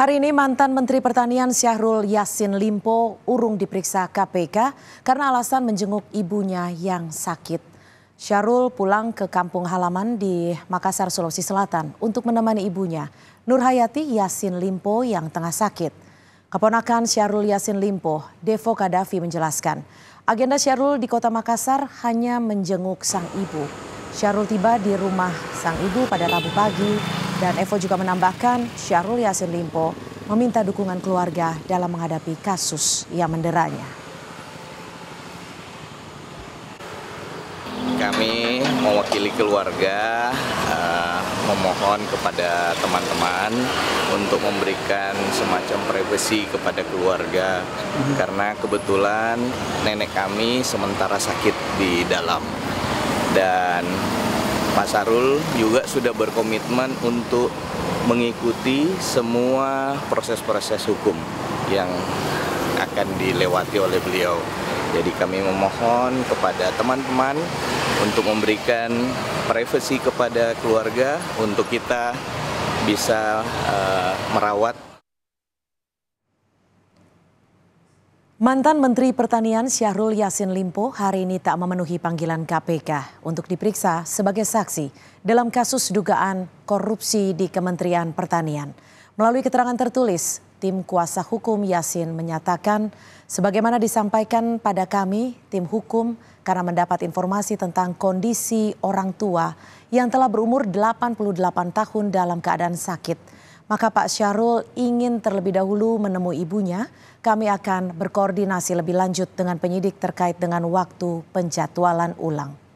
Hari ini mantan Menteri Pertanian Syahrul Yassin Limpo urung diperiksa KPK karena alasan menjenguk ibunya yang sakit. Syahrul pulang ke kampung halaman di Makassar, Sulawesi Selatan untuk menemani ibunya, Nurhayati Yassin Limpo yang tengah sakit. Keponakan Syahrul Yassin Limpo, Devo Kadafi menjelaskan, agenda Syahrul di kota Makassar hanya menjenguk sang ibu. Syahrul tiba di rumah sang ibu pada Rabu pagi dan Evo juga menambahkan Syahrul Yasin Limpo meminta dukungan keluarga dalam menghadapi kasus yang menderanya. Kami mewakili keluarga uh, memohon kepada teman-teman untuk memberikan semacam privasi kepada keluarga mhm. karena kebetulan nenek kami sementara sakit di dalam dan Pak Sarul juga sudah berkomitmen untuk mengikuti semua proses-proses hukum yang akan dilewati oleh beliau. Jadi kami memohon kepada teman-teman untuk memberikan privasi kepada keluarga untuk kita bisa uh, merawat Mantan Menteri Pertanian Syahrul Yasin Limpo hari ini tak memenuhi panggilan KPK untuk diperiksa sebagai saksi dalam kasus dugaan korupsi di Kementerian Pertanian. Melalui keterangan tertulis, tim kuasa hukum Yasin menyatakan sebagaimana disampaikan pada kami tim hukum karena mendapat informasi tentang kondisi orang tua yang telah berumur 88 tahun dalam keadaan sakit maka Pak Syahrul ingin terlebih dahulu menemui ibunya. Kami akan berkoordinasi lebih lanjut dengan penyidik terkait dengan waktu penjadwalan ulang.